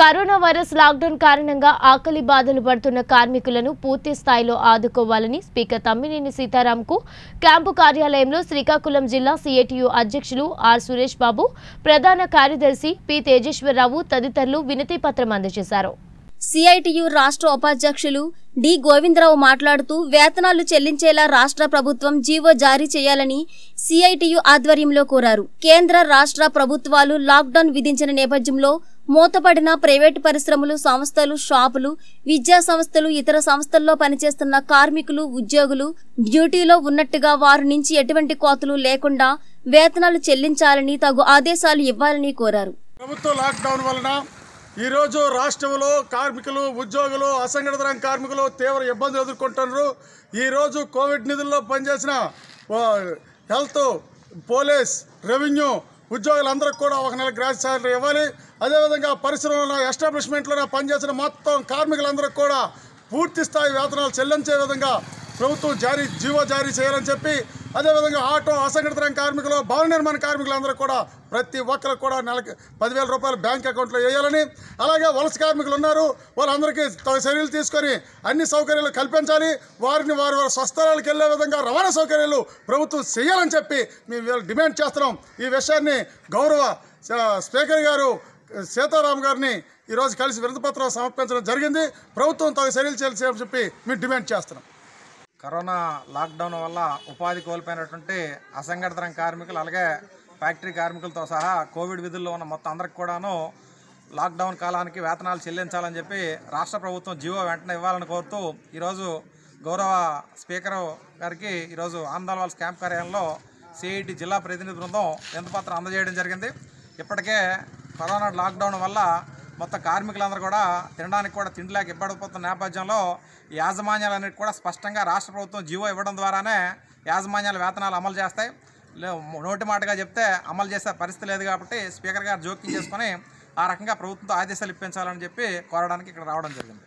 corona virus lockdown కారణంగా ఆకలి బాధలు పడుతున్న కార్మికులను పూర్తి స్థాయిలో ఆదుకోవాలని స్పీకర్ తమ్మినేని సీతారాంకు క్యాంపు కార్యాలయంలో శ్రీకాకుళం జిల్లా సిఐటియు అధ్యక్షులు ఆర్ సురేష్ బాబు ప్రధాన కార్యదర్శి పి తేజేశ్వరరావు తదితరులు వినతి పత్రం అందజేశారు సిఐటియు రాష్ట్ర ఉపాధ్యక్షులు డి గోవిందరావు మాట్లాడుతూ వేతనాలు చెల్లించేలా రాష్ట్ర ప్రభుత్వం జీవో జారీ చేయాలని సిఐటియు ఆధ్వర్యంలో కోరారు కేంద్ర రాష్ట్ర ప్రభుత్వాలు లాక్డౌన్ విధించిన నేపథ్యంలో మూతపడిన ప్రైవేటు పరిశ్రమలు సంస్థలు షాపులు విద్యా సంస్థలు ఇతర సంస్థల్లో పనిచేస్తున్న కార్మికులు ఉద్యోగులు డ్యూటీలో ఉన్నట్టుగా వారి నుంచి ఎటువంటి కోతలు లేకుండా వేతనాలు చెల్లించాలని తగు ఆదేశాలు ఇవ్వాలని కోరారు ప్రభుత్వ లాక్డౌన్ వలన ఈరోజు రాష్ట్రంలో కార్మికులు ఉద్యోగులు అసంఘటిత రంగ కార్మికులు తీవ్ర ఇబ్బందులు ఎదుర్కొంటున్నారు ఈరోజు కోవిడ్ నిధుల్లో పనిచేసిన హెల్త్ పోలీస్ రెవెన్యూ ఉద్యోగులందరికీ కూడా ఒక నెల గ్రాస్ శాలరీ ఇవ్వాలి అదేవిధంగా పరిశ్రమలో ఎస్టాబ్లిష్మెంట్లో పనిచేసిన మొత్తం కార్మికులందరికీ కూడా పూర్తి స్థాయి వేతనాలు చెల్లించే విధంగా ప్రభుత్వం జారీ జీవో జారీ చేయాలని చెప్పి అదేవిధంగా ఆటో అసంఘటిత కార్మికులు భవన నిర్మాణ కార్మికులందరూ కూడా ప్రతి ఒక్కరు కూడా నెలకి పదివేల రూపాయలు బ్యాంక్ అకౌంట్లో వేయాలని అలాగే వలస కార్మికులు ఉన్నారు వాళ్ళందరికీ చర్యలు తీసుకొని అన్ని సౌకర్యాలు కల్పించాలి వారిని వారి వారి స్వస్థలాలకు వెళ్ళే విధంగా రవాణా సౌకర్యాలు ప్రభుత్వం చేయాలని చెప్పి మేము డిమాండ్ చేస్తున్నాం ఈ విషయాన్ని గౌరవ స్పీకర్ గారు సీతారాం గారిని ఈరోజు కలిసి వినతిపత్రం సమర్పించడం జరిగింది ప్రభుత్వం తగు చర్యలు చేయాలని చెప్పి మేము డిమాండ్ చేస్తున్నాం కరోనా లాక్డౌన్ వల్ల ఉపాధి కోల్పోయినటువంటి అసంఘటిత రంగ కార్మికులు అలాగే ఫ్యాక్టరీ కార్మికులతో సహా కోవిడ్ విధుల్లో ఉన్న మొత్తం అందరికి కూడాను లాక్డౌన్ కాలానికి వేతనాలు చెల్లించాలని చెప్పి రాష్ట్ర ప్రభుత్వం జీవో వెంటనే ఇవ్వాలని కోరుతూ ఈరోజు గౌరవ స్పీకర్ గారికి ఈరోజు ఆంధ్రవాల్స్ క్యాంప్ కార్యాలయంలో సిఐటి జిల్లా ప్రతినిధి బృందం వింతపత్రం అందజేయడం జరిగింది ఇప్పటికే కరోనా లాక్డౌన్ వల్ల మొత్తం కార్మికులందరూ కూడా తినడానికి కూడా తిండి లేక ఇబ్బందిపోతున్న నేపథ్యంలో యాజమాన్యాలన్నిటి కూడా స్పష్టంగా రాష్ట్ర ప్రభుత్వం జీవో ఇవ్వడం ద్వారానే యాజమాన్యాల వేతనాలు అమలు చేస్తాయి నోటి మాటగా చెప్తే అమలు చేసే పరిస్థితి లేదు కాబట్టి స్పీకర్ గారు జోక్యం చేసుకొని ఆ రకంగా ప్రభుత్వంతో ఆదేశాలు ఇప్పించాలని చెప్పి కోరడానికి ఇక్కడ రావడం జరిగింది